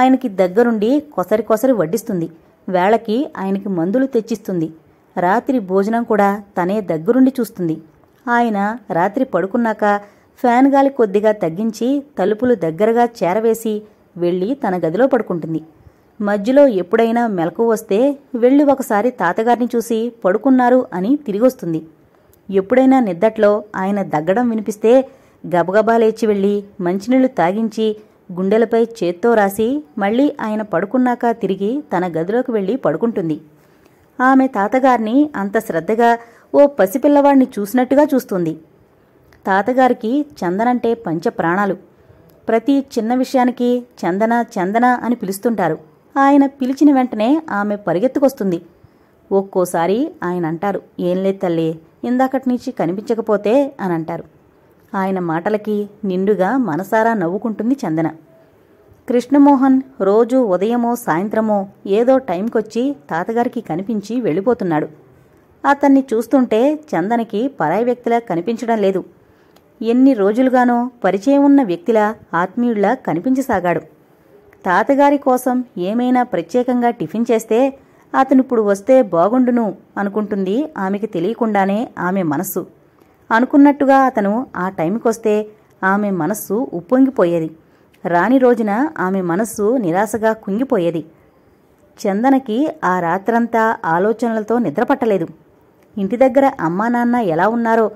ఆయనకి దగ్గరుండి కొసరి కొసరి వడ్డిస్తుంది వేళకి ఆయనకి మందులు తెచ్చిస్తుంది రాత్రి భోజనం కూడా తనే దగ్గరుండి చూస్తుంది ఆయన రాత్రి పడుకున్నాక ఫ్యాన్ గాలి కొద్దిగా తగ్గించి తలుపులు దగ్గరగా చేరవేసి వెళ్ళి తన గదిలో పడుకుంటుంది మధ్యలో ఎప్పుడైనా మెలకు వస్తే వెళ్ళి ఒకసారి తాతగారిని చూసి పడుకున్నారు అని తిరిగొస్తుంది ఎప్పుడైనా నిద్దట్లో ఆయన దగ్గడం వినిపిస్తే గబగబా లేచి వెళ్ళి మంచినీళ్లు తాగించి గుండెలపై చేత్తో రాసి మళ్ళీ ఆయన పడుకున్నాక తిరిగి తన గదిలోకి వెళ్ళి పడుకుంటుంది ఆమె తాతగారిని అంత శ్రద్ధగా ఓ పసిపిల్లవాడిని చూసినట్టుగా చూస్తుంది తాతగారికి చందనంటే పంచ ప్రాణాలు ప్రతి చిన్న విషయానికి చందన చందన అని పిలుస్తుంటారు ఆయన పిలిచిన వెంటనే ఆమె పరిగెత్తుకొస్తుంది ఒక్కోసారి ఆయన అంటారు ఏం తల్లి ఇందాకటి నుంచి కనిపించకపోతే అని అంటారు ఆయన మాటలకి నిండుగా మనసారా నవ్వుకుంటుంది చందన కృష్ణమోహన్ రోజు ఉదయమో సాయంత్రమో ఏదో టైంకొచ్చి తాతగారికి కనిపించి వెళ్ళిపోతున్నాడు అతన్ని చూస్తుంటే చందనకి పరాయి వ్యక్తిలా కనిపించడం లేదు ఎన్ని రోజులుగానో పరిచయం ఉన్న వ్యక్తిలా ఆత్మీయుళ్లా కనిపించసాగాడు తాతగారి కోసం ఏమైనా ప్రత్యేకంగా టిఫిన్ చేస్తే అతనిప్పుడు వస్తే బాగుండును అనుకుంటుంది ఆమెకి తెలియకుండానే ఆమె మనస్సు అనుకున్నట్టుగా అతను ఆ టైంకొస్తే ఆమె మనస్సు ఉప్పొంగిపోయేది రాని రోజున ఆమె మనస్సు నిరాశగా కుంగిపోయేది చందనకి ఆ రాత్రంతా ఆలోచనలతో నిద్రపట్టలేదు ఇంటి దగ్గర అమ్మా నాన్న ఎలా ఉన్నారో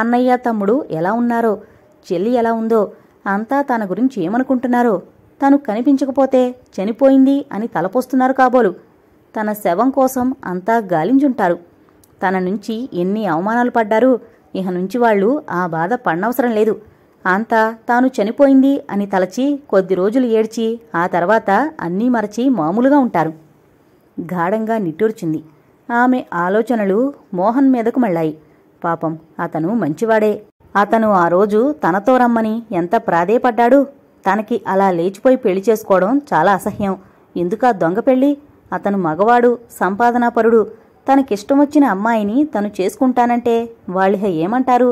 అన్నయ్య తమ్ముడు ఎలా ఉన్నారో చెల్లి ఎలా ఉందో అంతా తన గురించి ఏమనుకుంటున్నారో తను కనిపించకపోతే చనిపోయింది అని తలపోస్తున్నారు కాబోలు తన శవం కోసం అంతా గాలించుంటారు తన నుంచి ఎన్ని అవమానాలు పడ్డారు ఇహ నుంచి వాళ్ళు ఆ బాధ పడనవసరం లేదు ఆంత తాను చనిపోయింది అని తలచి కొద్ది రోజులు ఏడ్చి ఆ తర్వాత అన్నీ మరచి మామూలుగా ఉంటారు గాఢంగా నిట్టూర్చింది ఆమె ఆలోచనలు మోహన్ మీదకు మళ్ళాయి పాపం అతను మంచివాడే అతను ఆ రోజు తనతో రమ్మని ఎంత ప్రాధేయపడ్డాడు తనకి అలా లేచిపోయి పెళ్లి చేసుకోవడం చాలా అసహ్యం ఎందుకా దొంగ పెళ్లి అతను మగవాడు సంపాదనాపరుడు తనకిష్టం వచ్చిన అమ్మాయిని తను చేసుకుంటానంటే వాళ్ళిహ ఏమంటారు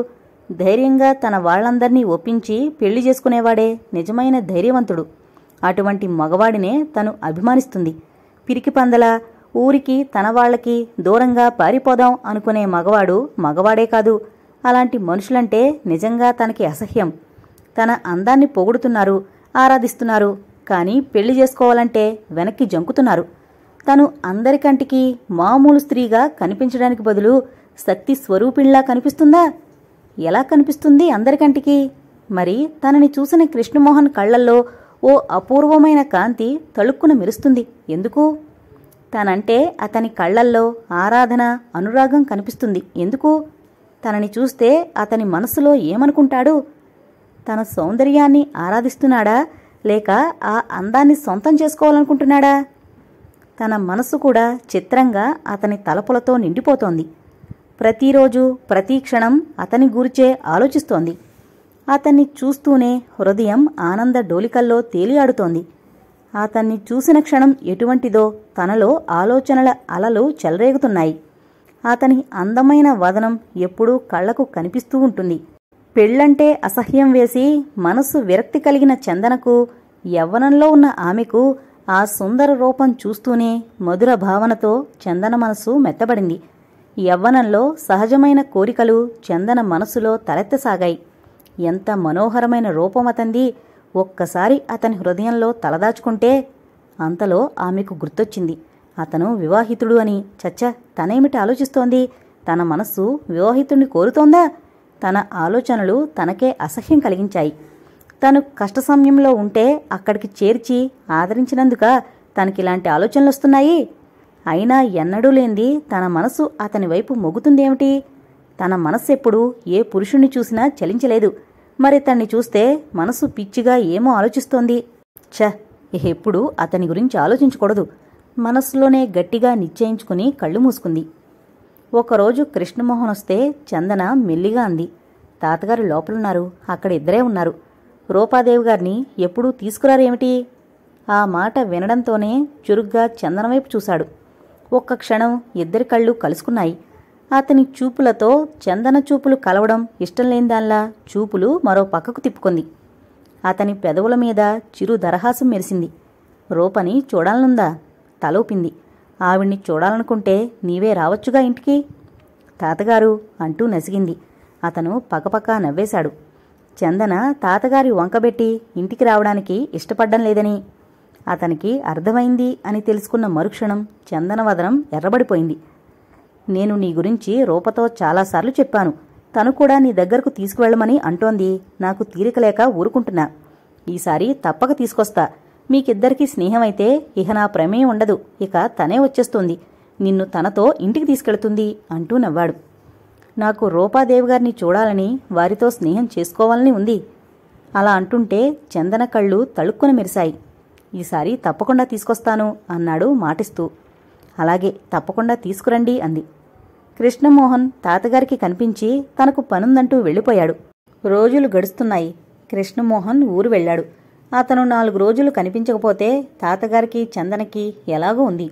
ధైర్యంగా తన వాళ్ళందరినీ ఒప్పించి పెళ్లి చేసుకునేవాడే నిజమైన ధైర్యవంతుడు అటువంటి మగవాడినే తను అభిమానిస్తుంది పిరికి పందల ఊరికి తన వాళ్ళకి దూరంగా పారిపోదాం అనుకునే మగవాడు మగవాడే కాదు అలాంటి మనుషులంటే నిజంగా తనకి అసహ్యం తన అందాన్ని పొగుడుతున్నారు ఆరాధిస్తున్నారు కానీ పెళ్లి చేసుకోవాలంటే వెనక్కి జంకుతున్నారు తను అందరికంటికి మామూలు స్త్రీగా కనిపించడానికి బదులు శక్తి స్వరూపిణిలా కనిపిస్తుందా ఎలా కనిపిస్తుంది అందరికంటికి మరి తనని చూసిన కృష్ణమోహన్ కళ్లల్లో ఓ అపూర్వమైన కాంతి తళుక్కున మెరుస్తుంది ఎందుకు తనంటే అతని కళ్లల్లో ఆరాధన అనురాగం కనిపిస్తుంది ఎందుకు తనని చూస్తే అతని మనసులో ఏమనుకుంటాడు తన సౌందర్యాన్ని ఆరాధిస్తున్నాడా లేక ఆ అందాన్ని సొంతం చేసుకోవాలనుకుంటున్నాడా తన మనసు కూడా చిత్రంగా అతని తలపులతో నిండిపోతోంది ప్రతిరోజు ప్రతి క్షణం అతని గురిచే ఆలోచిస్తోంది అతన్ని చూస్తూనే హృదయం ఆనంద డోలికల్లో తేలియాడుతోంది అతన్ని చూసిన క్షణం ఎటువంటిదో తనలో ఆలోచనల అలలు చెలరేగుతున్నాయి అతని అందమైన వదనం ఎప్పుడూ కళ్లకు కనిపిస్తూ ఉంటుంది పెళ్ళంటే అసహ్యం వేసి మనసు విరక్తి కలిగిన చందనకు యవ్వనంలో ఉన్న ఆమెకు ఆ సుందర రూపం చూస్తూనే మధుర భావనతో చందన మనస్సు మెత్తబడింది యవ్వనంలో సహజమైన కోరికలు చందన మనసులో తలెత్తసాగాయి ఎంత మనోహరమైన రూపమతంది ఒక్కసారి అతని హృదయంలో తలదాచుకుంటే అంతలో ఆమెకు గుర్తొచ్చింది అతను వివాహితుడు అని చచ్చ తనేమిటి ఆలోచిస్తోంది తన మనస్సు వివాహితుడిని కోరుతోందా తన ఆలోచనలు తనకే అసహ్యం కలిగించాయి తను కష్ట సమయంలో ఉంటే అక్కడికి చేర్చి ఆదరించినందుక తనకిలాంటి ఆలోచనలు వస్తున్నాయి అయినా ఎన్నడూ లేంది తన మనసు అతని వైపు మొగుతుందేమిటి తన మనస్సెప్పుడు ఏ పురుషుణ్ణి చూసినా చలించలేదు మరి తన్ని చూస్తే మనసు పిచ్చిగా ఏమో ఆలోచిస్తోంది ఛ ఎప్పుడు అతని గురించి ఆలోచించకూడదు మనస్సులోనే గట్టిగా నిశ్చయించుకుని కళ్ళు మూసుకుంది ఒకరోజు కృష్ణమోహన్ వస్తే చందన మెల్లిగా అంది తాతగారు లోపలున్నారు అక్కడ ఇద్దరే ఉన్నారు రూపాదేవి గారిని ఎప్పుడూ తీసుకురారేమిటి ఆ మాట వినడంతోనే చురుగ్గా చందనవైపు వైపు చూశాడు ఒక్క క్షణం ఇద్దరి కళ్ళు కలుసుకున్నాయి అతని చూపులతో చందన చూపులు కలవడం ఇష్టం లేని దానిలా చూపులు మరో పక్కకు తిప్పుకుంది అతని పెదవుల మీద చిరు దరహాసం మెరిసింది రూపని చూడాలనుందా తలూపింది ఆవిడ్ని చూడాలనుకుంటే నీవే రావచ్చుగా ఇంటికి తాతగారు అంటూ నసిగింది అతను పకపక్క నవ్వేశాడు చందన తాతగారి వంకబెట్టి ఇంటికి రావడానికి ఇష్టపడ్డం లేదని అతనికి అర్థమైంది అని తెలుసుకున్న మరుక్షణం చందనవదనం ఎర్రబడిపోయింది నేను నీ గురించి రూపతో చాలాసార్లు చెప్పాను తను కూడా నీ దగ్గరకు తీసుకువెళ్ళమని అంటోంది నాకు తీరిక లేక ఊరుకుంటున్నా ఈసారి తప్పక తీసుకొస్తా మీకిద్దరికీ స్నేహమైతే ఇహ నా ప్రమేయం ఉండదు ఇక తనే వచ్చేస్తుంది నిన్ను తనతో ఇంటికి తీసుకెళ్తుంది అంటూ నవ్వాడు నాకు రూపాదేవి గారిని చూడాలని వారితో స్నేహం చేసుకోవాలని ఉంది అలా అంటుంటే చందన కళ్ళు తళుక్కున మెరిశాయి ఈసారి తప్పకుండా తీసుకొస్తాను అన్నాడు మాటిస్తూ అలాగే తప్పకుండా తీసుకురండి అంది కృష్ణమోహన్ తాతగారికి కనిపించి తనకు పనుందంటూ వెళ్ళిపోయాడు రోజులు గడుస్తున్నాయి కృష్ణమోహన్ ఊరు వెళ్ళాడు అతను నాలుగు రోజులు కనిపించకపోతే తాతగారికి చందనకి ఎలాగో ఉంది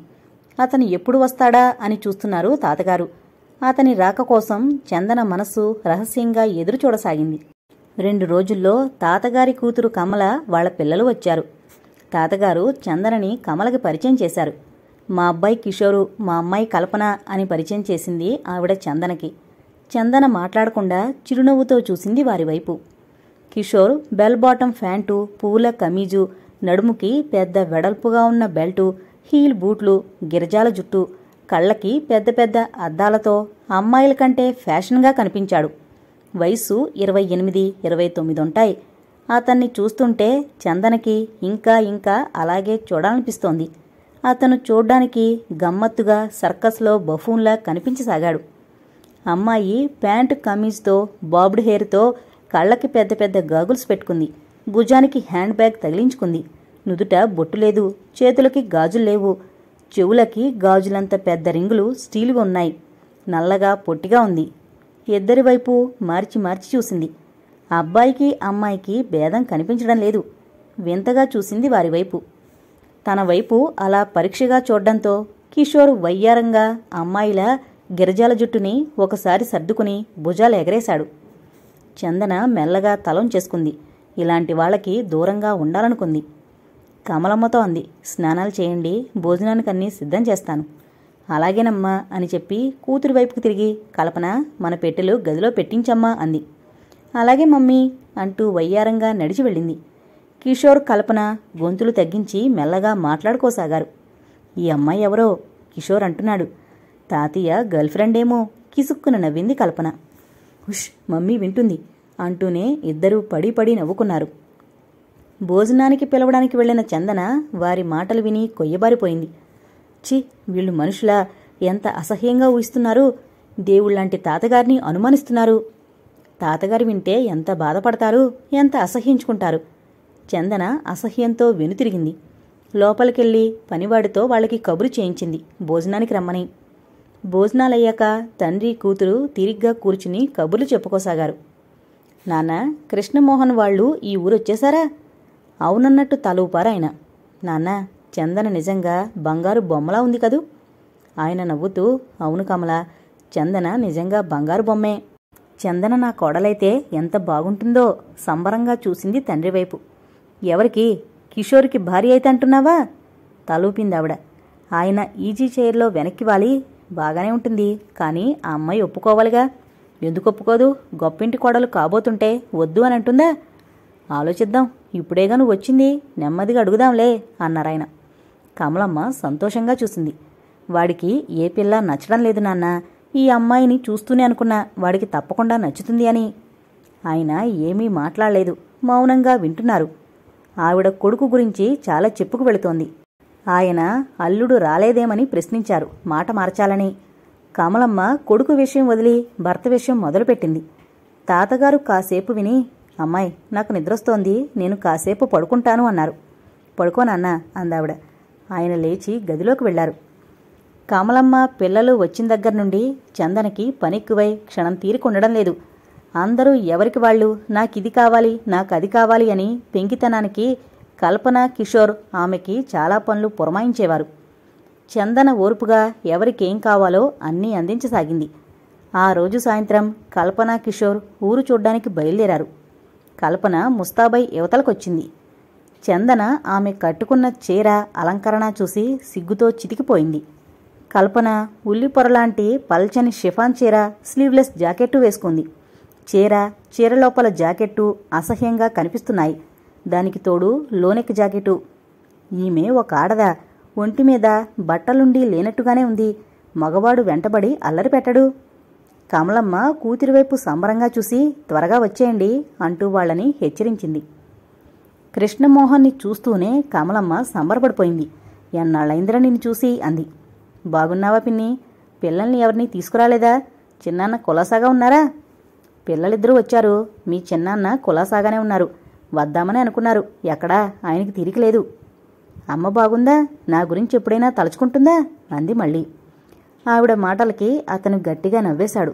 అతను ఎప్పుడు వస్తాడా అని చూస్తున్నారు తాతగారు అతని రాక కోసం చందన మనస్సు రహస్యంగా ఎదురుచూడసాగింది రెండు రోజుల్లో తాతగారి కూతురు కమల వాళ్ల పిల్లలు వచ్చారు తాతగారు చందనని కమలకి పరిచయం చేశారు మా అబ్బాయి కిషోరు మా అమ్మాయి కల్పన అని పరిచయం చేసింది ఆవిడ చందనకి చందన మాట్లాడకుండా చిరునవ్వుతో చూసింది వారి వైపు కిషోర్ బెల్ బాటమ్ ఫ్యాంటు పూల కమీజు నడుముకి పెద్ద వెడల్పుగా ఉన్న బెల్టు హీల్ బూట్లు గిరజాల జుట్టు కళ్ళకి పెద్ద పెద్ద అద్దాలతో అమ్మాయిల కంటే ఫ్యాషన్గా కనిపించాడు వయస్సు ఇరవై ఎనిమిది ఇరవై తొమ్మిది ఉంటాయి అతన్ని చూస్తుంటే చందనకి ఇంకా ఇంకా అలాగే చూడాలనిపిస్తోంది అతను చూడ్డానికి గమ్మత్తుగా సర్కస్లో బఫూన్లా కనిపించసాగాడు అమ్మాయి ప్యాంటు కమీజ్తో బాబ్డ్ హెయిర్తో కళ్ళకి పెద్ద పెద్ద గాగుల్స్ పెట్టుకుంది భుజానికి హ్యాండ్ బ్యాగ్ తగిలించుకుంది నుదుట బొట్టు లేదు చేతులకి గాజులు లేవు చెవులకి గాజులంత పెద్ద రింగులు స్టీల్గా ఉన్నాయి నల్లగా పొట్టిగా ఉంది ఇద్దరి వైపు మార్చి మార్చి చూసింది అబ్బాయికి అమ్మాయికి భేదం కనిపించడం లేదు వింతగా చూసింది వారి వైపు తన వైపు అలా పరీక్షగా చూడడంతో కిషోర్ వయ్యారంగా అమ్మాయిల గిరిజాల జుట్టుని ఒకసారి సర్దుకుని భుజాలు ఎగరేశాడు చందన మెల్లగా తలం చేసుకుంది ఇలాంటి వాళ్ళకి దూరంగా ఉండాలనుకుంది కమలమ్మతో అంది స్నానాలు చేయండి భోజనానికి అన్నీ సిద్ధం చేస్తాను అలాగేనమ్మా అని చెప్పి కూతురు వైపుకు తిరిగి కల్పన మన పెట్టెలు గదిలో పెట్టించమ్మా అంది అలాగే మమ్మీ అంటూ వయ్యారంగా నడిచి వెళ్ళింది కిషోర్ కల్పన గొంతులు తగ్గించి మెల్లగా మాట్లాడుకోసాగారు ఈ అమ్మాయి ఎవరో కిషోర్ అంటున్నాడు తాతయ్య గర్ల్ ఫ్రెండ్ ఏమో కిసుక్కున నవ్వింది కల్పన హుష్ మమ్మీ వింటుంది అంటూనే ఇద్దరూ పడి పడి నవ్వుకున్నారు భోజనానికి పిలవడానికి వెళ్లిన చందన వారి మాటలు విని కొయ్యబారిపోయింది చి వీళ్ళు మనుషులా ఎంత అసహ్యంగా ఊహిస్తున్నారు దేవుళ్ళంటి తాతగారిని అనుమానిస్తున్నారు తాతగారు వింటే ఎంత బాధపడతారు ఎంత అసహ్యించుకుంటారు చందన అసహ్యంతో వెనుతిరిగింది లోపలికెళ్ళి పనివాడితో వాళ్ళకి కబురు చేయించింది భోజనానికి రమ్మని భోజనాలయ్యాక తండ్రి కూతురు తిరిగ్గా కూర్చుని కబుర్లు చెప్పుకోసాగారు నాన్న కృష్ణమోహన్ వాళ్ళు ఈ ఊరొచ్చేశారా అవునన్నట్టు తలూపారు ఆయన నాన్న చందన నిజంగా బంగారు బొమ్మలా ఉంది కదూ ఆయన నవ్వుతూ అవును కమల చందన నిజంగా బంగారు బొమ్మే చందన నా కోడలైతే ఎంత బాగుంటుందో సంబరంగా చూసింది తండ్రివైపు ఎవరికి కిషోర్కి భార్య అయితే అంటున్నావా తలూపింది ఆవిడ ఆయన ఈజీ చైర్లో వెనక్కి వాలి బాగానే ఉంటుంది కానీ ఆ అమ్మాయి ఒప్పుకోవాలిగా ఎందుకు ఒప్పుకోదు గొప్పింటి కోడలు కాబోతుంటే వద్దు అని అంటుందా ఆలోచిద్దాం ఇప్పుడేగా నువ్వు వచ్చింది నెమ్మదిగా అడుగుదాంలే అన్నారాయన కమలమ్మ సంతోషంగా చూసింది వాడికి ఏ పిల్ల నచ్చడం లేదు నాన్న ఈ అమ్మాయిని చూస్తూనే అనుకున్నా వాడికి తప్పకుండా నచ్చుతుంది అని ఆయన ఏమీ మాట్లాడలేదు మౌనంగా వింటున్నారు ఆవిడ కొడుకు గురించి చాలా చెప్పుకు వెళుతోంది ఆయన అల్లుడు రాలేదేమని ప్రశ్నించారు మాట మార్చాలని కమలమ్మ కొడుకు విషయం వదిలి భర్త విషయం మొదలుపెట్టింది తాతగారు కాసేపు విని అమ్మాయి నాకు నిద్రస్తోంది నేను కాసేపు పడుకుంటాను అన్నారు పడుకోనన్నా అందావిడ ఆయన లేచి గదిలోకి వెళ్లారు కమలమ్మ పిల్లలు వచ్చిన దగ్గర నుండి చందనకి పనిక్కువై క్షణం తీరుకుండడం లేదు అందరూ ఎవరికి వాళ్ళు నాకిది కావాలి నాకు అది కావాలి అని పెంకితనానికి కల్పన కిషోర్ ఆమెకి చాలా పనులు పురమాయించేవారు చందన ఓర్పుగా ఎవరికేం కావాలో అన్నీ అందించసాగింది ఆ రోజు సాయంత్రం కల్పన కిషోర్ ఊరు చూడ్డానికి బయలుదేరారు కల్పన ముస్తాబై యువతలకొచ్చింది చందన ఆమె కట్టుకున్న చీర అలంకరణ చూసి సిగ్గుతో చితికిపోయింది కల్పన ఉల్లి పొరలాంటి పల్చని షిఫాన్ చీర స్లీవ్లెస్ జాకెట్టు వేసుకుంది చీర చీర లోపల జాకెట్టు అసహ్యంగా కనిపిస్తున్నాయి దానికి తోడు లోనెక్ జాకెటు ఈమె ఒక ఆడదా ఒంటి మీద బట్టలుండి లేనట్టుగానే ఉంది మగవాడు వెంటబడి అల్లరి పెట్టడు కమలమ్మ కూతురివైపు వైపు సంబరంగా చూసి త్వరగా వచ్చేయండి అంటూ వాళ్ళని హెచ్చరించింది కృష్ణమోహన్ని చూస్తూనే కమలమ్మ సంబరపడిపోయింది ఎన్నాళ్ళైందిరా నిన్ను చూసి అంది బాగున్నావా పిన్ని పిల్లల్ని ఎవరిని తీసుకురాలేదా చిన్నాన్న కులాసాగా ఉన్నారా పిల్లలిద్దరూ వచ్చారు మీ చిన్నాన్న కులాసాగానే ఉన్నారు వద్దామని అనుకున్నారు ఎక్కడా ఆయనకి తిరిగి లేదు అమ్మ బాగుందా నా గురించి ఎప్పుడైనా తలుచుకుంటుందా అంది మళ్ళీ ఆవిడ మాటలకి అతను గట్టిగా నవ్వేశాడు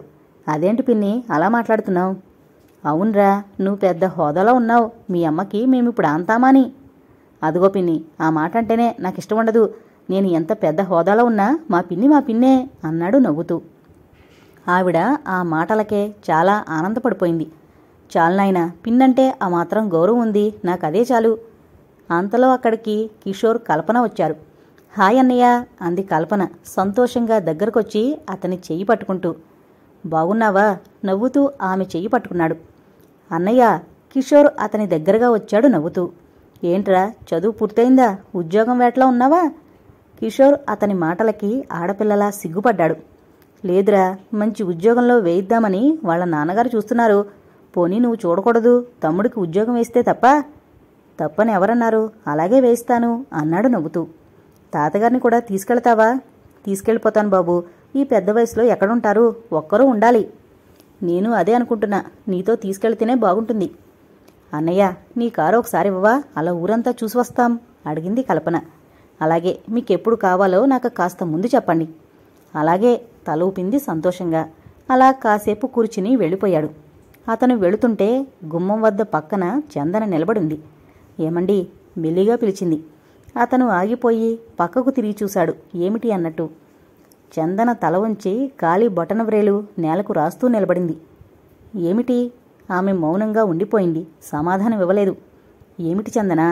అదేంటి పిన్ని అలా మాట్లాడుతున్నావు అవునరా నువ్వు పెద్ద హోదాలో ఉన్నావు మీ అమ్మకి మేమిప్పుడు అంతామాని అదిగో పిన్ని ఆ మాట అంటేనే నాకు ఇష్టం ఉండదు నేను ఎంత పెద్ద హోదాలో ఉన్నా మా పిన్ని మా పిన్నే అన్నాడు నవ్వుతూ ఆవిడ ఆ మాటలకే చాలా ఆనందపడిపోయింది చాలు నాయన పిన్నంటే ఆ మాత్రం గౌరవం ఉంది నాకు అదే చాలు అంతలో అక్కడికి కిషోర్ కల్పన వచ్చారు హాయ్ అన్నయ్య అంది కల్పన సంతోషంగా దగ్గరకొచ్చి అతని చెయ్యి పట్టుకుంటూ బాగున్నావా నవ్వుతూ ఆమె చెయ్యి పట్టుకున్నాడు అన్నయ్య కిషోర్ అతని దగ్గరగా వచ్చాడు నవ్వుతూ ఏంట్రా చదువు పూర్తయిందా ఉద్యోగం వేటలో ఉన్నావా కిషోర్ అతని మాటలకి ఆడపిల్లలా సిగ్గుపడ్డాడు లేదురా మంచి ఉద్యోగంలో వేయిద్దామని వాళ్ళ నాన్నగారు చూస్తున్నారు పోనీ నువ్వు చూడకూడదు తమ్ముడికి ఉద్యోగం వేస్తే తప్ప తప్పని ఎవరన్నారు అలాగే వేయిస్తాను అన్నాడు నవ్వుతూ తాతగారిని కూడా తీసుకెళ్తావా తీసుకెళ్ళిపోతాను బాబు ఈ పెద్ద వయసులో ఎక్కడుంటారు ఒక్కరూ ఉండాలి నేను అదే అనుకుంటున్నా నీతో తీసుకెళ్తేనే బాగుంటుంది అన్నయ్య నీ కారు ఒకసారి ఇవ్వవా అలా ఊరంతా చూసి వస్తాం అడిగింది కల్పన అలాగే మీకు ఎప్పుడు కావాలో నాకు కాస్త ముందు చెప్పండి అలాగే తల ఊపింది సంతోషంగా అలా కాసేపు కూర్చుని వెళ్ళిపోయాడు అతను వెళుతుంటే గుమ్మం వద్ద పక్కన చందన నిలబడింది ఏమండి మెల్లిగా పిలిచింది అతను ఆగిపోయి పక్కకు తిరిగి చూశాడు ఏమిటి అన్నట్టు చందన తల వంచి కాలి బటన్ వ్రేలు నేలకు రాస్తూ నిలబడింది ఏమిటి ఆమె మౌనంగా ఉండిపోయింది సమాధానం ఇవ్వలేదు ఏమిటి చందన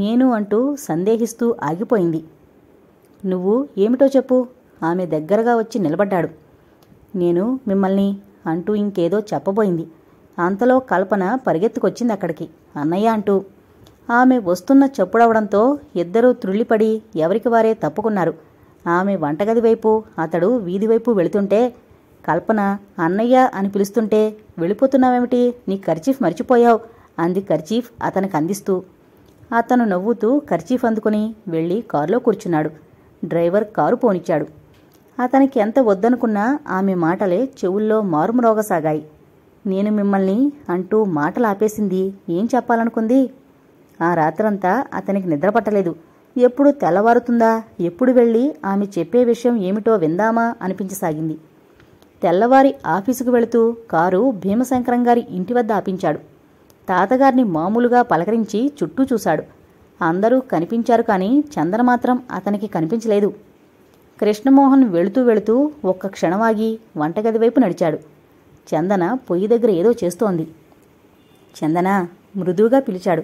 నేను అంటూ సందేహిస్తూ ఆగిపోయింది నువ్వు ఏమిటో చెప్పు ఆమె దగ్గరగా వచ్చి నిలబడ్డాడు నేను మిమ్మల్ని అంటూ ఇంకేదో చెప్పబోయింది అంతలో కల్పన పరిగెత్తుకొచ్చింది అక్కడికి అన్నయ్య అంటూ ఆమె వస్తున్న చెప్పుడవడంతో ఇద్దరూ త్రుళ్ళిపడి ఎవరికి వారే తప్పుకున్నారు ఆమె వంటగది వైపు అతడు వీధి వైపు వెళుతుంటే కల్పన అన్నయ్య అని పిలుస్తుంటే వెళ్ళిపోతున్నావేమిటి నీ ఖర్చీఫ్ మర్చిపోయావు అంది ఖర్చీఫ్ అతనికి అందిస్తూ అతను నవ్వుతూ ఖర్చీఫ్ అందుకుని వెళ్ళి కారులో కూర్చున్నాడు డ్రైవర్ కారు పోనిచ్చాడు అతనికి ఎంత వద్దనుకున్నా ఆమె మాటలే చెవుల్లో మారుమ్రోగసాగాయి నేను మిమ్మల్ని అంటూ మాటలు ఆపేసింది ఏం చెప్పాలనుకుంది ఆ రాత్రంతా అతనికి నిద్రపట్టలేదు ఎప్పుడు తెల్లవారుతుందా ఎప్పుడు వెళ్ళి ఆమె చెప్పే విషయం ఏమిటో విందామా అనిపించసాగింది తెల్లవారి ఆఫీసుకు వెళుతూ కారు భీమశంకరం గారి ఇంటి వద్ద ఆపించాడు తాతగారిని మామూలుగా పలకరించి చుట్టూ చూశాడు అందరూ కనిపించారు కానీ చందన మాత్రం అతనికి కనిపించలేదు కృష్ణమోహన్ వెళుతూ వెళుతూ ఒక్క క్షణమాగి వంటగది వైపు నడిచాడు చందన పొయ్యి దగ్గర ఏదో చేస్తోంది చందన మృదువుగా పిలిచాడు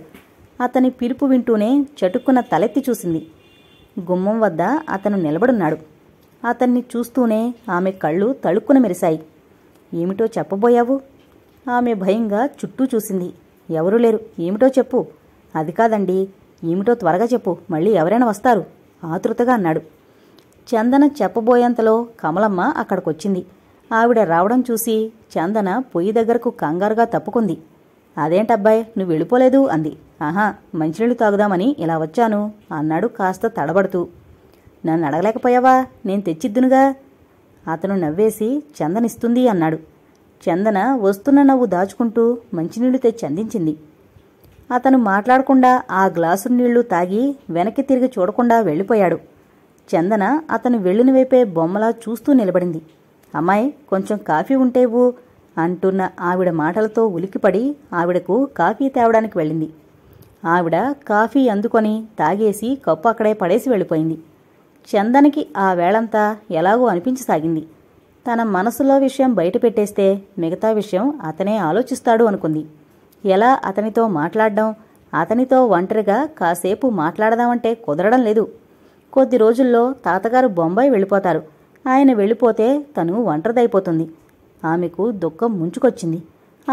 అతని పిలుపు వింటూనే చటుక్కున తలెత్తి చూసింది గుమ్మం వద్ద అతను నిలబడున్నాడు అతన్ని చూస్తూనే ఆమె కళ్ళు తళుక్కున మెరిశాయి ఏమిటో చెప్పబోయావు ఆమె భయంగా చుట్టూ చూసింది ఎవరూ లేరు ఏమిటో చెప్పు అది కాదండి ఏమిటో త్వరగా చెప్పు మళ్ళీ ఎవరైనా వస్తారు ఆతృతగా అన్నాడు చందన చెప్పబోయేంతలో కమలమ్మ అక్కడికొచ్చింది ఆవిడ రావడం చూసి చందన పొయ్యి దగ్గరకు కంగారుగా తప్పుకుంది అదేంటబ్బాయ్ నువ్వు వెళ్ళిపోలేదు అంది ఆహా మంచినీళ్ళు తాగుదామని ఇలా వచ్చాను అన్నాడు కాస్త తడబడుతూ నన్ను అడగలేకపోయావా నేను తెచ్చిద్దునుగా అతను నవ్వేసి చందనిస్తుంది అన్నాడు చందన వస్తున్న నవ్వు దాచుకుంటూ మంచినీళ్లు తెచ్చి అందించింది అతను మాట్లాడకుండా ఆ గ్లాసు నీళ్లు తాగి వెనక్కి తిరిగి చూడకుండా వెళ్ళిపోయాడు చందన అతను వెళ్ళిన వైపే బొమ్మలా చూస్తూ నిలబడింది అమ్మాయి కొంచెం కాఫీ ఉంటేవు అంటున్న ఆవిడ మాటలతో ఉలికిపడి ఆవిడకు కాఫీ తేవడానికి వెళ్ళింది ఆవిడ కాఫీ అందుకొని తాగేసి కప్పు అక్కడే పడేసి వెళ్ళిపోయింది చందనకి ఆ వేళంతా ఎలాగో అనిపించసాగింది తన మనసులో విషయం బయటపెట్టేస్తే మిగతా విషయం అతనే ఆలోచిస్తాడు అనుకుంది ఎలా అతనితో మాట్లాడడం అతనితో ఒంటరిగా కాసేపు మాట్లాడదామంటే కుదరడం లేదు కొద్ది రోజుల్లో తాతగారు బొంబాయి వెళ్ళిపోతారు ఆయన వెళ్ళిపోతే తను ఒంటరిదైపోతుంది ఆమెకు దుఃఖం ముంచుకొచ్చింది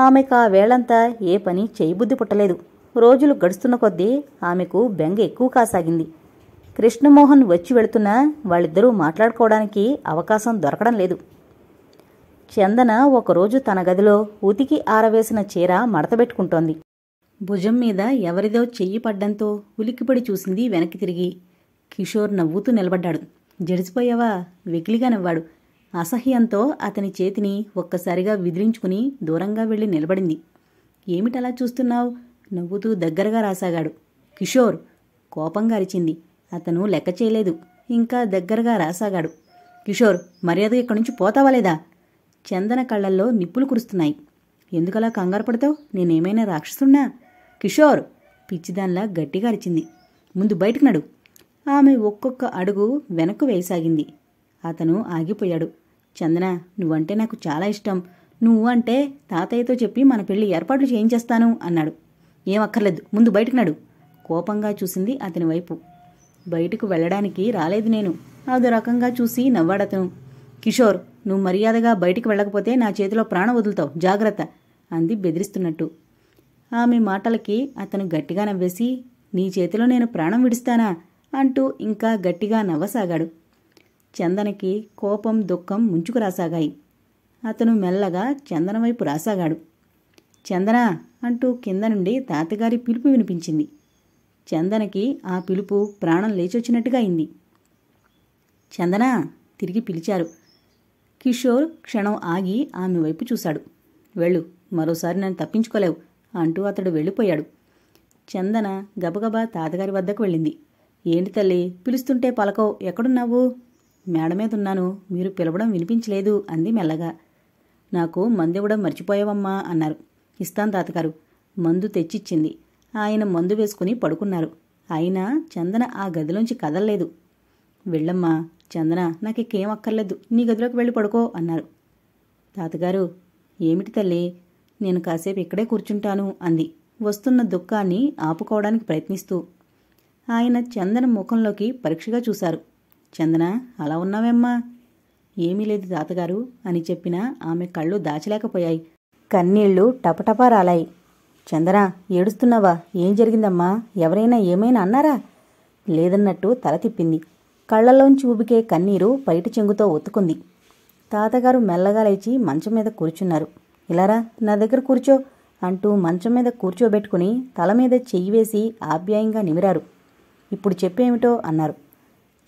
ఆమెకు ఆ వేళంతా ఏ పని చేయబుద్ధి పుట్టలేదు రోజులు గడుస్తున్న కొద్దీ ఆమెకు బెంగ ఎక్కువ కాసాగింది కృష్ణమోహన్ వచ్చి వెళుతున్నా వాళ్ళిద్దరూ మాట్లాడుకోవడానికి అవకాశం దొరకడం లేదు చందన ఒకరోజు తన గదిలో ఉతికి ఆరవేసిన చీర మడతబెట్టుకుంటోంది భుజం మీద ఎవరిదో చెయ్యి పడ్డంతో ఉలిక్కిపడి చూసింది వెనక్కి తిరిగి కిషోర్ నవ్వుతూ నిలబడ్డాడు జడిసిపోయావా వెకిలిగా నవ్వాడు అసహ్యంతో అతని చేతిని ఒక్కసారిగా విదిలించుకుని దూరంగా వెళ్ళి నిలబడింది ఏమిటలా చూస్తున్నావు నవ్వుతూ దగ్గరగా రాసాగాడు కిషోర్ కోపంగా అరిచింది అతను లెక్క చేయలేదు ఇంకా దగ్గరగా రాసాగాడు కిషోర్ మర్యాద ఇక్కడి నుంచి పోతావా లేదా చందన కళ్ళల్లో నిప్పులు కురుస్తున్నాయి ఎందుకలా కంగారు పడతావు నేనేమైనా రాక్షసున్నా కిషోర్ పిచ్చిదాన్లా గట్టిగా అరిచింది ముందు బయటకు నడు ఆమె ఒక్కొక్క అడుగు వెనక్కు వేయసాగింది అతను ఆగిపోయాడు చందన నువ్వంటే నాకు చాలా ఇష్టం నువ్వు అంటే తాతయ్యతో చెప్పి మన పెళ్లి ఏర్పాట్లు చేయించేస్తాను అన్నాడు ఏమక్కర్లేదు ముందు బయటకు నడు కోపంగా చూసింది అతని వైపు బయటకు వెళ్ళడానికి రాలేదు నేను అదో రకంగా చూసి నవ్వాడతను కిషోర్ నువ్వు మర్యాదగా బయటికి వెళ్ళకపోతే నా చేతిలో ప్రాణం వదులుతావు జాగ్రత్త అంది బెదిరిస్తున్నట్టు ఆమె మాటలకి అతను గట్టిగా నవ్వేసి నీ చేతిలో నేను ప్రాణం విడుస్తానా అంటూ ఇంకా గట్టిగా నవ్వసాగాడు చందనకి కోపం దుఃఖం ముంచుకు రాసాగాయి అతను మెల్లగా చందన వైపు రాసాగాడు చందన అంటూ కింద నుండి తాతగారి పిలుపు వినిపించింది చందనకి ఆ పిలుపు ప్రాణం లేచొచ్చినట్టుగా అయింది చందన తిరిగి పిలిచారు కిషోర్ క్షణం ఆగి ఆమె వైపు చూశాడు వెళ్ళు మరోసారి నన్ను తప్పించుకోలేవు అంటూ అతడు వెళ్ళిపోయాడు చందన గబగబా తాతగారి వద్దకు వెళ్ళింది ఏంటి తల్లి పిలుస్తుంటే పలకో ఎక్కడున్నావు మేడ మీద ఉన్నాను మీరు పిలవడం వినిపించలేదు అంది మెల్లగా నాకు ఇవ్వడం మర్చిపోయావమ్మా అన్నారు ఇస్తాను తాతగారు మందు తెచ్చిచ్చింది ఆయన మందు వేసుకుని పడుకున్నారు అయినా చందన ఆ గదిలోంచి కదల్లేదు వెళ్ళమ్మా చందన నాకు ఇకేం అక్కర్లేదు నీ గదిలోకి వెళ్ళి పడుకో అన్నారు తాతగారు ఏమిటి తల్లి నేను కాసేపు ఇక్కడే కూర్చుంటాను అంది వస్తున్న దుఃఖాన్ని ఆపుకోవడానికి ప్రయత్నిస్తూ ఆయన చందన ముఖంలోకి పరీక్షగా చూశారు చందన అలా ఉన్నావేమ్మా ఏమీ లేదు తాతగారు అని చెప్పినా ఆమె కళ్ళు దాచలేకపోయాయి కన్నీళ్లు టపటపా రాలాయి చందన ఏడుస్తున్నావా ఏం జరిగిందమ్మా ఎవరైనా ఏమైనా అన్నారా లేదన్నట్టు తల తిప్పింది కళ్లలోంచి ఊబికే కన్నీరు పైటి చెంగుతో ఒత్తుకుంది తాతగారు మెల్లగా లేచి మంచం మీద కూర్చున్నారు ఇలారా నా దగ్గర కూర్చో అంటూ మంచం మీద కూర్చోబెట్టుకుని తల మీద చెయ్యి వేసి ఆప్యాయంగా నిమిరారు ఇప్పుడు చెప్పేమిటో అన్నారు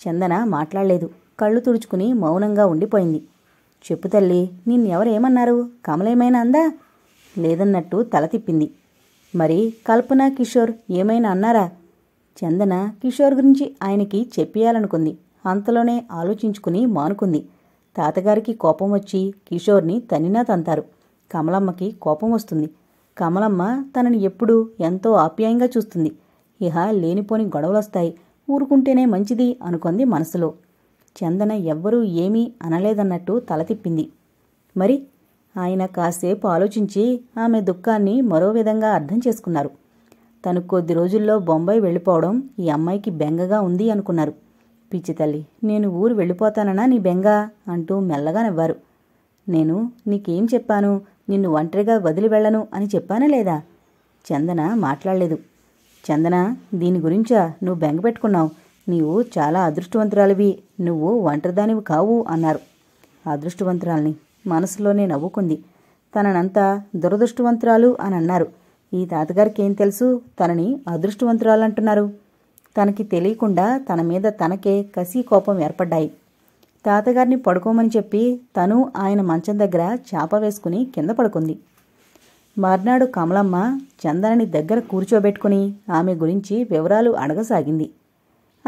చందన మాట్లాడలేదు కళ్ళు తుడుచుకుని మౌనంగా ఉండిపోయింది చెప్పు తల్లి నిన్నెవరేమన్నారు కమలేమైనా అందా లేదన్నట్టు తల తిప్పింది మరి కల్పన కిషోర్ ఏమైనా అన్నారా చందన కిషోర్ గురించి ఆయనకి చెప్పేయాలనుకుంది అంతలోనే ఆలోచించుకుని మానుకుంది తాతగారికి కోపం వచ్చి కిషోర్ని తనినా తంతారు కమలమ్మకి కోపం వస్తుంది కమలమ్మ తనని ఎప్పుడూ ఎంతో ఆప్యాయంగా చూస్తుంది ఇహ లేనిపోని గొడవలొస్తాయి ఊరుకుంటేనే మంచిది అనుకుంది మనసులో చందన ఎవ్వరూ ఏమీ అనలేదన్నట్టు తల తిప్పింది మరి ఆయన కాసేపు ఆలోచించి ఆమె దుఃఖాన్ని మరో విధంగా అర్థం చేసుకున్నారు తను కొద్ది రోజుల్లో బొంబాయి వెళ్ళిపోవడం ఈ అమ్మాయికి బెంగగా ఉంది అనుకున్నారు పిచ్చి తల్లి నేను ఊరు వెళ్ళిపోతాననా నీ బెంగ అంటూ మెల్లగా నవ్వారు నేను నీకేం చెప్పాను నిన్ను ఒంటరిగా వదిలి వెళ్ళను అని చెప్పానా లేదా చందన మాట్లాడలేదు చందన దీని గురించా నువ్వు బెంగ పెట్టుకున్నావు నీవు చాలా అదృష్టవంతురాలివి నువ్వు ఒంటరిదానివి కావు అన్నారు అదృష్టవంతురాల్ని మనసులోనే నవ్వుకుంది తననంతా దురదృష్టవంతురాలు అని అన్నారు ఈ తాతగారికి ఏం తెలుసు తనని అదృష్టవంతురాలంటున్నారు తనకి తెలియకుండా తన మీద తనకే కసి కోపం ఏర్పడ్డాయి తాతగారిని పడుకోమని చెప్పి తను ఆయన మంచం దగ్గర చాప వేసుకుని కింద పడుకుంది మర్నాడు కమలమ్మ చందనని దగ్గర కూర్చోబెట్టుకుని ఆమె గురించి వివరాలు అడగసాగింది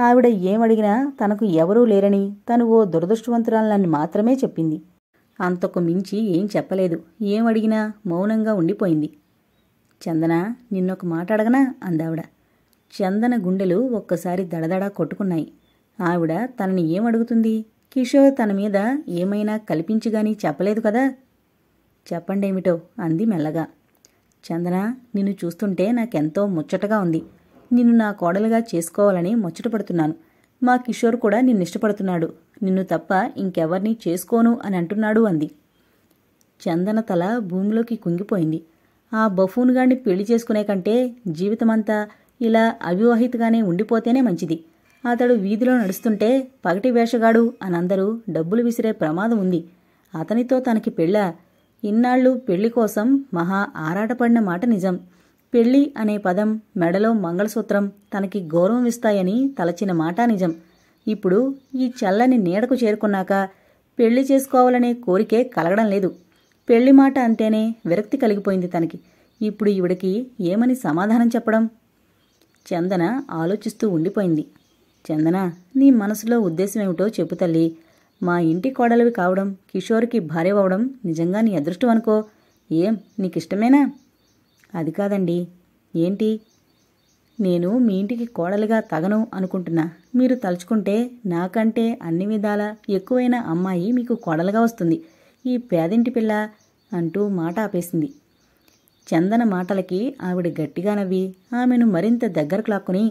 ఆవిడ ఏమడిగినా తనకు ఎవరూ లేరని తను ఓ దురదృష్టవంతురాలని మాత్రమే చెప్పింది అంతకు మించి ఏం చెప్పలేదు ఏమడిగినా మౌనంగా ఉండిపోయింది చందన నిన్నొక మాట అడగనా అందావిడ చందన గుండెలు ఒక్కసారి దడదడా కొట్టుకున్నాయి ఆవిడ తనని ఏమడుగుతుంది కిషోర్ తన మీద ఏమైనా కల్పించిగాని చెప్పలేదు కదా చెప్పండేమిటో అంది మెల్లగా చందన నిన్ను చూస్తుంటే నాకెంతో ముచ్చటగా ఉంది నిన్ను నా కోడలుగా చేసుకోవాలని ముచ్చటపడుతున్నాను మా కిషోర్ కూడా నిన్నిష్టపడుతున్నాడు నిన్ను తప్ప ఇంకెవర్నీ చేసుకోను అని అంటున్నాడు అంది చందన తల భూమిలోకి కుంగిపోయింది ఆ బఫూన్ గాడిని పెళ్లి చేసుకునే కంటే జీవితమంతా ఇలా అవివాహితగానే ఉండిపోతేనే మంచిది అతడు వీధిలో నడుస్తుంటే పగటి వేషగాడు అనందరూ డబ్బులు విసిరే ప్రమాదం ఉంది అతనితో తనకి పెళ్ళ ఇన్నాళ్ళు పెళ్లి కోసం మహా ఆరాటపడిన మాట నిజం పెళ్లి అనే పదం మెడలో మంగళసూత్రం తనకి గౌరవం ఇస్తాయని తలచిన మాట నిజం ఇప్పుడు ఈ చల్లని నీడకు చేరుకున్నాక పెళ్లి చేసుకోవాలనే కోరికే కలగడం లేదు పెళ్లి మాట అంటేనే విరక్తి కలిగిపోయింది తనకి ఇప్పుడు ఈవిడకి ఏమని సమాధానం చెప్పడం చందన ఆలోచిస్తూ ఉండిపోయింది చందన నీ మనసులో ఉద్దేశం ఏమిటో చెప్పు తల్లి మా ఇంటి కోడలివి కావడం కిషోర్కి భార్య అవ్వడం నిజంగా నీ అదృష్టం అనుకో ఏం నీకిష్టమేనా అది కాదండి ఏంటి నేను మీ ఇంటికి కోడలుగా తగను అనుకుంటున్నా మీరు తలుచుకుంటే నాకంటే అన్ని విధాలా ఎక్కువైన అమ్మాయి మీకు కోడలుగా వస్తుంది ఈ పేదింటి పిల్ల అంటూ మాట ఆపేసింది చందన మాటలకి ఆవిడ గట్టిగా నవ్వి ఆమెను మరింత దగ్గరకు లాక్కుని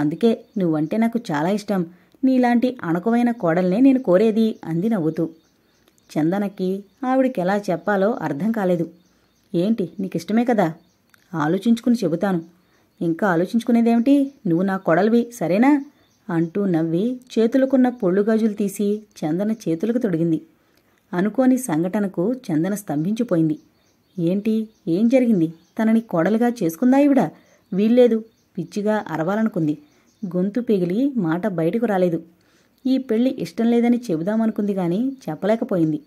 అందుకే నువ్వంటే నాకు చాలా ఇష్టం నీలాంటి అణకువైన కోడల్నే నేను కోరేది అంది నవ్వుతూ చందనకి ఆవిడకి ఎలా చెప్పాలో అర్థం కాలేదు ఏంటి నీకిష్టమే కదా ఆలోచించుకుని చెబుతాను ఇంకా ఆలోచించుకునేదేమిటి నువ్వు నా కొడలివి సరేనా అంటూ నవ్వి చేతులకున్న పొళ్ళు గాజులు తీసి చందన చేతులకు తొడిగింది అనుకోని సంఘటనకు చందన స్తంభించిపోయింది ఏంటి ఏం జరిగింది తనని కోడలుగా చేసుకుందా వీల్లేదు పిచ్చిగా అరవాలనుకుంది గొంతు పిగిలి మాట బయటకు రాలేదు ఈ పెళ్లి ఇష్టం లేదని చెబుదామనుకుంది కానీ చెప్పలేకపోయింది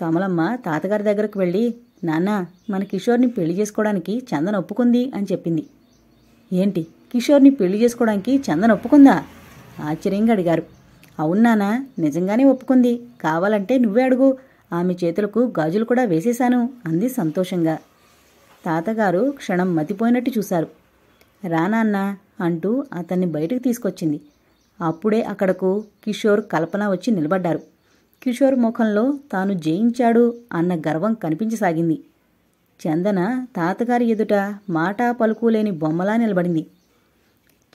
కమలమ్మ తాతగారి దగ్గరకు వెళ్ళి నాన్న మన కిషోర్ని పెళ్లి చేసుకోవడానికి చందన ఒప్పుకుంది అని చెప్పింది ఏంటి కిషోర్ని పెళ్లి చేసుకోవడానికి చందన ఒప్పుకుందా ఆశ్చర్యంగా అడిగారు అవునానా నిజంగానే ఒప్పుకుంది కావాలంటే నువ్వే అడుగు ఆమె చేతులకు గాజులు కూడా వేసేశాను అంది సంతోషంగా తాతగారు క్షణం మతిపోయినట్టు చూశారు రానాన్న అంటూ అతన్ని బయటకు తీసుకొచ్చింది అప్పుడే అక్కడకు కిషోర్ కల్పన వచ్చి నిలబడ్డారు కిషోర్ ముఖంలో తాను జయించాడు అన్న గర్వం కనిపించసాగింది చందన తాతగారి ఎదుట మాటా పలుకులేని బొమ్మలా నిలబడింది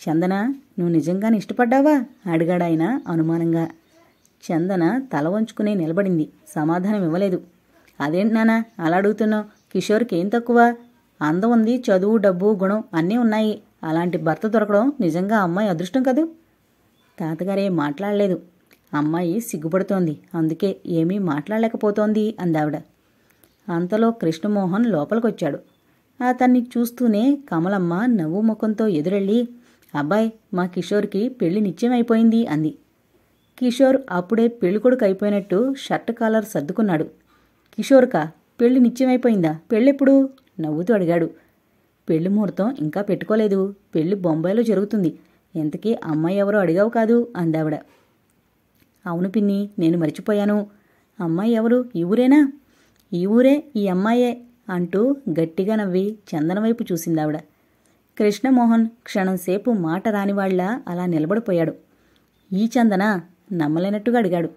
చందన నువ్వు నిజంగానే ఇష్టపడ్డావా అడిగాడాయన అనుమానంగా చందన తల వంచుకునే నిలబడింది సమాధానం ఇవ్వలేదు అదేంటి నానా అలా అడుగుతున్నావు కిషోర్కి ఏం తక్కువ అందం ఉంది చదువు డబ్బు గుణం అన్నీ ఉన్నాయి అలాంటి భర్త దొరకడం నిజంగా అమ్మాయి అదృష్టం కదూ తాతగారే మాట్లాడలేదు అమ్మాయి సిగ్గుపడుతోంది అందుకే ఏమీ మాట్లాడలేకపోతోంది అందావిడ అంతలో కృష్ణమోహన్ లోపలికొచ్చాడు అతన్ని చూస్తూనే కమలమ్మ నవ్వు ముఖంతో ఎదురెళ్ళి అబ్బాయ్ మా కిషోర్కి పెళ్లి నిశ్చయమైపోయింది అంది కిషోర్ అప్పుడే పెళ్ళికొడుకు అయిపోయినట్టు షర్ట్ కాలర్ సర్దుకున్నాడు కిషోర్కా పెళ్లి నిత్యమైపోయిందా పెళ్ళెప్పుడు నవ్వుతూ అడిగాడు పెళ్లి ముహూర్తం ఇంకా పెట్టుకోలేదు పెళ్లి బొంబాయిలో జరుగుతుంది ఎంతకీ అమ్మాయి ఎవరో అడిగావు కాదు అందావిడ అవును పిన్ని నేను మర్చిపోయాను అమ్మాయి ఎవరు ఈ ఊరేనా ఈ ఊరే ఈ అమ్మాయే అంటూ గట్టిగా నవ్వి చందనవైపు వైపు చూసిందావిడ కృష్ణమోహన్ క్షణంసేపు మాట రానివాళ్లా అలా నిలబడిపోయాడు ఈ చందన నమ్మలేనట్టుగా అడిగాడు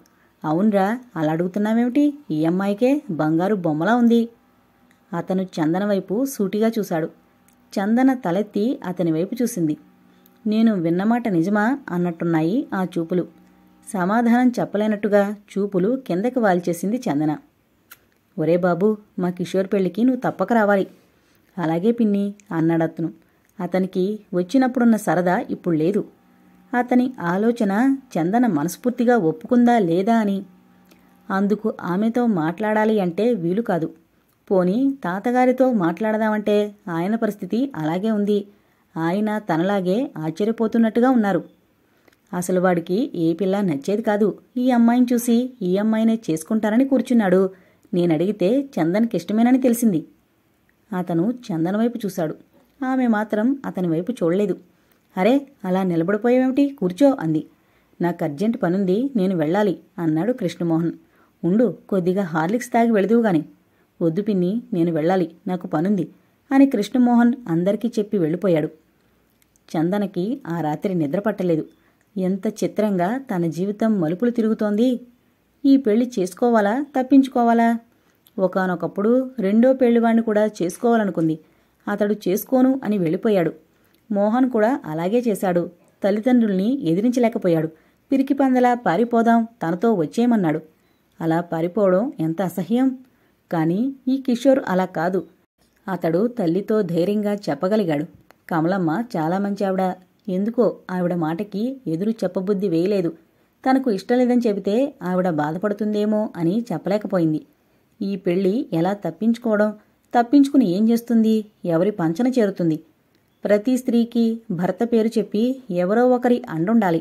అవునరా అలా అడుగుతున్నావేమిటి ఈ అమ్మాయికే బంగారు బొమ్మలా ఉంది అతను చందన వైపు సూటిగా చూశాడు చందన తలెత్తి అతని వైపు చూసింది నేను విన్నమాట నిజమా అన్నట్టున్నాయి ఆ చూపులు సమాధానం చెప్పలేనట్టుగా చూపులు కిందకి వాల్చేసింది చందన ఒరే బాబు మా కిషోర్ పెళ్లికి నువ్వు తప్పక రావాలి అలాగే పిన్ని అన్నాడతను అతనికి వచ్చినప్పుడున్న సరదా ఇప్పుడు లేదు అతని ఆలోచన చందన మనస్ఫూర్తిగా ఒప్పుకుందా లేదా అని అందుకు ఆమెతో మాట్లాడాలి అంటే వీలు కాదు పోని తాతగారితో మాట్లాడదామంటే ఆయన పరిస్థితి అలాగే ఉంది ఆయన తనలాగే ఆశ్చర్యపోతున్నట్టుగా ఉన్నారు అసలు వాడికి ఏ పిల్ల నచ్చేది కాదు ఈ అమ్మాయిని చూసి ఈ అమ్మాయినే చేసుకుంటారని కూర్చున్నాడు నేనడిగితే చందన్కిష్టమేనని ఇష్టమేనని తెలిసింది అతను చందన్ వైపు చూశాడు ఆమె మాత్రం అతని వైపు చూడలేదు అరే అలా నిలబడిపోయావేమిటి కూర్చో అంది నాకు అర్జెంట్ పనుంది నేను వెళ్ళాలి అన్నాడు కృష్ణమోహన్ ఉండు కొద్దిగా హార్లిక్స్ తాగి వెళదువు గాని వద్దు పిన్ని నేను వెళ్ళాలి నాకు పనుంది అని కృష్ణమోహన్ అందరికీ చెప్పి వెళ్ళిపోయాడు చందనకి ఆ రాత్రి నిద్రపట్టలేదు ఎంత చిత్రంగా తన జీవితం మలుపులు తిరుగుతోంది ఈ పెళ్లి చేసుకోవాలా తప్పించుకోవాలా ఒకనొకప్పుడు రెండో పెళ్లివాణ్ణి కూడా చేసుకోవాలనుకుంది అతడు చేసుకోను అని వెళ్ళిపోయాడు మోహన్ కూడా అలాగే చేశాడు తల్లిదండ్రుల్ని ఎదిరించలేకపోయాడు పిరికిపందలా పారిపోదాం తనతో వచ్చేయమన్నాడు అలా పారిపోవడం ఎంత అసహ్యం కానీ ఈ కిషోర్ అలా కాదు అతడు తల్లితో ధైర్యంగా చెప్పగలిగాడు కమలమ్మ చాలా మంచి ఆవిడ ఎందుకో ఆవిడ మాటకి ఎదురు చెప్పబుద్ధి వేయలేదు తనకు ఇష్టం లేదని చెబితే ఆవిడ బాధపడుతుందేమో అని చెప్పలేకపోయింది ఈ పెళ్లి ఎలా తప్పించుకోవడం తప్పించుకుని ఏం చేస్తుంది ఎవరి పంచన చేరుతుంది ప్రతి స్త్రీకి భర్త పేరు చెప్పి ఎవరో ఒకరి అండుండాలి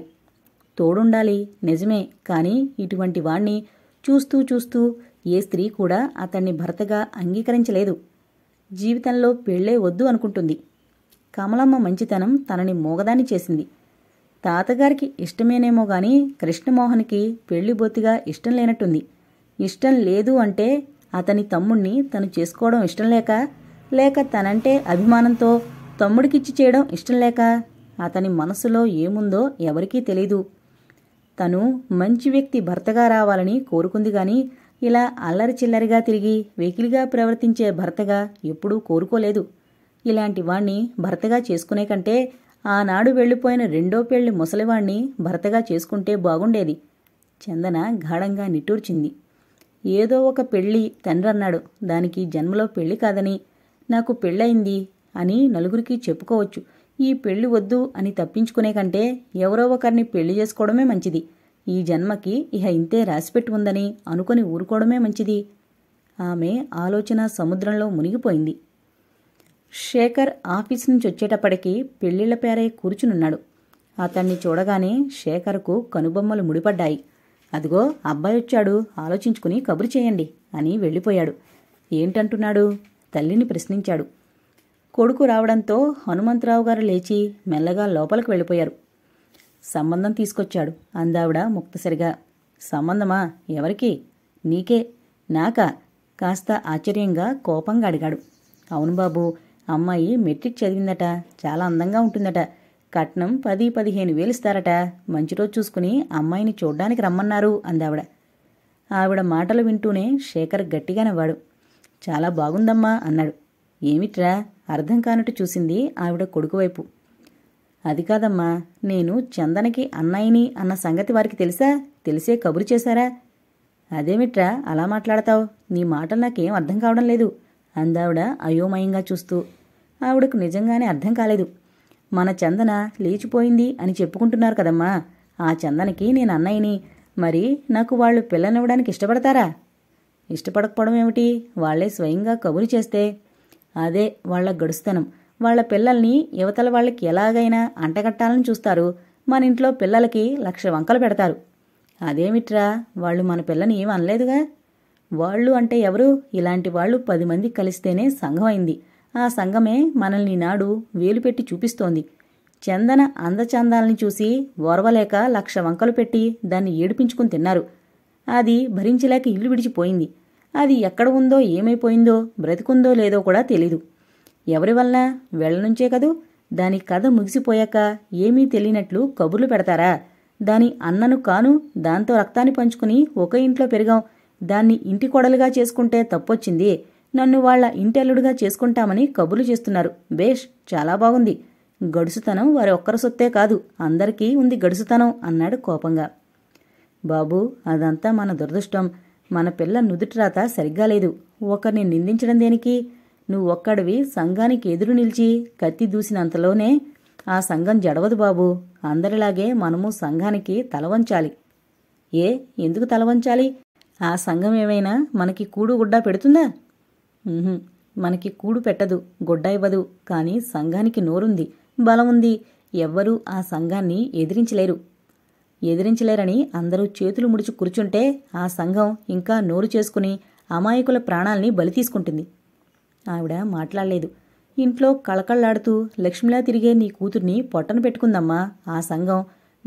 తోడుండాలి నిజమే కానీ ఇటువంటి వాణ్ణి చూస్తూ చూస్తూ ఏ స్త్రీ కూడా అతన్ని భర్తగా అంగీకరించలేదు జీవితంలో పెళ్ళే వద్దు అనుకుంటుంది కమలమ్మ మంచితనం తనని మోగదాన్ని చేసింది తాతగారికి ఇష్టమేనేమో గాని కృష్ణమోహన్కి పెళ్లి బొత్తిగా ఇష్టం లేనట్టుంది ఇష్టం లేదు అంటే అతని తమ్ముణ్ణి తను చేసుకోవడం ఇష్టం లేక లేక తనంటే అభిమానంతో తమ్ముడికిచ్చి చేయడం ఇష్టం లేక అతని మనసులో ఏముందో ఎవరికీ తెలీదు తను మంచి వ్యక్తి భర్తగా రావాలని కోరుకుంది గాని ఇలా అల్లరి చిల్లరిగా తిరిగి వెకిలిగా ప్రవర్తించే భర్తగా ఎప్పుడూ కోరుకోలేదు ఇలాంటి వాణ్ణి భర్తగా చేసుకునే కంటే ఆనాడు వెళ్ళిపోయిన రెండో పెళ్లి ముసలివాణ్ణి భర్తగా చేసుకుంటే బాగుండేది చందన గాఢంగా నిట్టూర్చింది ఏదో ఒక పెళ్ళి తండ్రన్నాడు దానికి జన్మలో పెళ్ళి కాదని నాకు పెళ్ళయింది అని నలుగురికి చెప్పుకోవచ్చు ఈ పెళ్లి వద్దు అని తప్పించుకునే కంటే ఎవరో ఒకరిని పెళ్లి చేసుకోవడమే మంచిది ఈ జన్మకి ఇహ ఇంతే రాసిపెట్టి ఉందని అనుకుని ఊరుకోవడమే మంచిది ఆమె ఆలోచన సముద్రంలో మునిగిపోయింది శేఖర్ ఆఫీస్ నుంచి వచ్చేటప్పటికి పెళ్లిళ్ల పేరే కూర్చునున్నాడు అతన్ని చూడగానే శేఖర్కు కనుబొమ్మలు ముడిపడ్డాయి అదిగో అబ్బాయి వచ్చాడు ఆలోచించుకుని కబురు చేయండి అని వెళ్ళిపోయాడు ఏంటంటున్నాడు తల్లిని ప్రశ్నించాడు కొడుకు రావడంతో హనుమంతరావు గారు లేచి మెల్లగా లోపలికి వెళ్ళిపోయారు సంబంధం తీసుకొచ్చాడు అందావిడ ముక్తసరిగా సంబంధమా ఎవరికి నీకే నాకా కాస్త ఆశ్చర్యంగా కోపంగా అడిగాడు అవును బాబు అమ్మాయి మెట్రిక్ చదివిందట చాలా అందంగా ఉంటుందట కట్నం పది పదిహేను వేలు ఇస్తారట మంచి రోజు చూసుకుని అమ్మాయిని చూడ్డానికి రమ్మన్నారు అందావిడ ఆవిడ మాటలు వింటూనే శేఖర్ గట్టిగా నవ్వాడు చాలా బాగుందమ్మా అన్నాడు ఏమిట్రా అర్థం కానట్టు చూసింది ఆవిడ కొడుకు వైపు అది కాదమ్మా నేను చందనకి అన్నయ్యని అన్న సంగతి వారికి తెలుసా తెలిసే కబురు చేశారా అదేమిట్రా అలా మాట్లాడతావు నీ మాటలు నాకేం అర్థం కావడం లేదు అందావిడ అయోమయంగా చూస్తూ ఆవిడకు నిజంగానే అర్థం కాలేదు మన చందన లేచిపోయింది అని చెప్పుకుంటున్నారు కదమ్మా ఆ చందనకి నేను అన్నయ్యని మరి నాకు వాళ్ళు పిల్లనివ్వడానికి ఇష్టపడతారా ఇష్టపడకపోవడం ఏమిటి వాళ్లే స్వయంగా కబురు చేస్తే అదే వాళ్ళ గడుస్తనం వాళ్ళ పిల్లల్ని యువతల వాళ్ళకి ఎలాగైనా అంటగట్టాలని చూస్తారు మన ఇంట్లో పిల్లలకి లక్ష వంకలు పెడతారు అదేమిట్రా వాళ్ళు మన పిల్లని ఏమనలేదుగా వాళ్ళు అంటే ఎవరు ఇలాంటి వాళ్ళు పది మంది కలిస్తేనే సంఘమైంది ఆ సంఘమే మనల్ని నాడు వేలుపెట్టి చూపిస్తోంది చందన అందచందాల్ని చూసి ఓర్వలేక లక్ష వంకలు పెట్టి దాన్ని ఏడిపించుకుని తిన్నారు అది భరించలేక ఇల్లు విడిచిపోయింది అది ఎక్కడ ఉందో ఏమైపోయిందో బ్రతికుందో లేదో కూడా తెలీదు ఎవరి వలన వెళ్ళ నుంచే కదూ దాని కథ ముగిసిపోయాక ఏమీ తెలియనట్లు కబుర్లు పెడతారా దాని అన్నను కాను దాంతో రక్తాన్ని పంచుకుని ఒక ఇంట్లో పెరిగాం దాన్ని ఇంటి కొడలుగా చేసుకుంటే తప్పొచ్చింది నన్ను వాళ్ల ఇంటెల్లుడుగా చేసుకుంటామని కబుర్లు చేస్తున్నారు బేష్ చాలా బాగుంది గడుసుతనం వారి ఒక్కరి సొత్తే కాదు అందరికీ ఉంది గడుసుతనం అన్నాడు కోపంగా బాబు అదంతా మన దురదృష్టం మన పిల్ల నుదుటిరాత సరిగ్గా లేదు ఒకరిని నిందించడం దేనికి నువ్వు ఒక్కడివి సంఘానికి ఎదురు నిలిచి కత్తి దూసినంతలోనే ఆ సంఘం జడవదు బాబు అందరిలాగే మనము సంఘానికి తలవంచాలి ఏ ఎందుకు తలవంచాలి ఆ సంఘం ఏమైనా మనకి కూడుగుడ్డా పెడుతుందా మనకి కూడు పెట్టదు గొడ్డాయివ్వదు కానీ సంఘానికి నోరుంది బలముంది ఎవ్వరూ ఆ సంఘాన్ని ఎదిరించలేరు ఎదిరించలేరని అందరూ చేతులు ముడిచి కూర్చుంటే ఆ సంఘం ఇంకా నోరు చేసుకుని అమాయకుల ప్రాణాల్ని బలి తీసుకుంటుంది ఆవిడ మాట్లాడలేదు ఇంట్లో కళకళ్లాడుతూ లక్ష్మిలా తిరిగే నీ కూతుర్ని పొట్టన పెట్టుకుందమ్మా ఆ సంఘం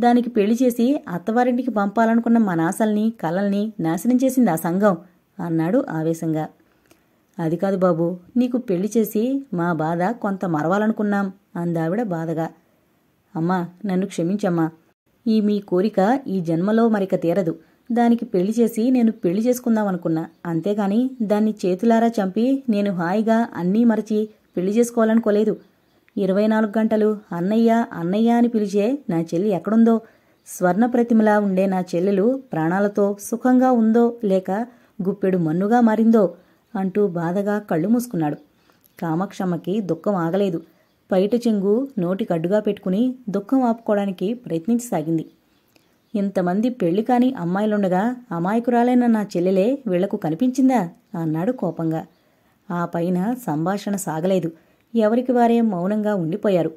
దానికి పెళ్లి చేసి అత్తవారింటికి పంపాలనుకున్న మా ఆశల్ని కలల్ని నాశనం చేసింది ఆ సంఘం అన్నాడు ఆవేశంగా అది కాదు బాబు నీకు పెళ్లి చేసి మా బాధ కొంత మరవాలనుకున్నాం అందావిడ బాధగా అమ్మా నన్ను క్షమించమ్మా ఈ మీ కోరిక ఈ జన్మలో మరిక తీరదు దానికి పెళ్లి చేసి నేను పెళ్లి చేసుకుందాం అనుకున్నా అంతేగాని దాన్ని చేతులారా చంపి నేను హాయిగా అన్నీ మరచి పెళ్లి చేసుకోవాలనుకోలేదు ఇరవై నాలుగు గంటలు అన్నయ్య అన్నయ్య అని పిలిచే నా చెల్లి ఎక్కడుందో స్వర్ణ ప్రతిమలా ఉండే నా చెల్లెలు ప్రాణాలతో సుఖంగా ఉందో లేక గుప్పెడు మన్నుగా మారిందో అంటూ బాధగా కళ్ళు మూసుకున్నాడు కామాక్షమ్మకి దుఃఖం ఆగలేదు పైట చెంగు నోటికడ్డుగా పెట్టుకుని దుఃఖం ఆపుకోవడానికి ప్రయత్నించసాగింది ఇంతమంది పెళ్లి కాని అమ్మాయిలుండగా అమాయకురాలైన నా చెల్లెలే వీళ్లకు కనిపించిందా అన్నాడు కోపంగా ఆ పైన సంభాషణ సాగలేదు ఎవరికి వారే మౌనంగా ఉండిపోయారు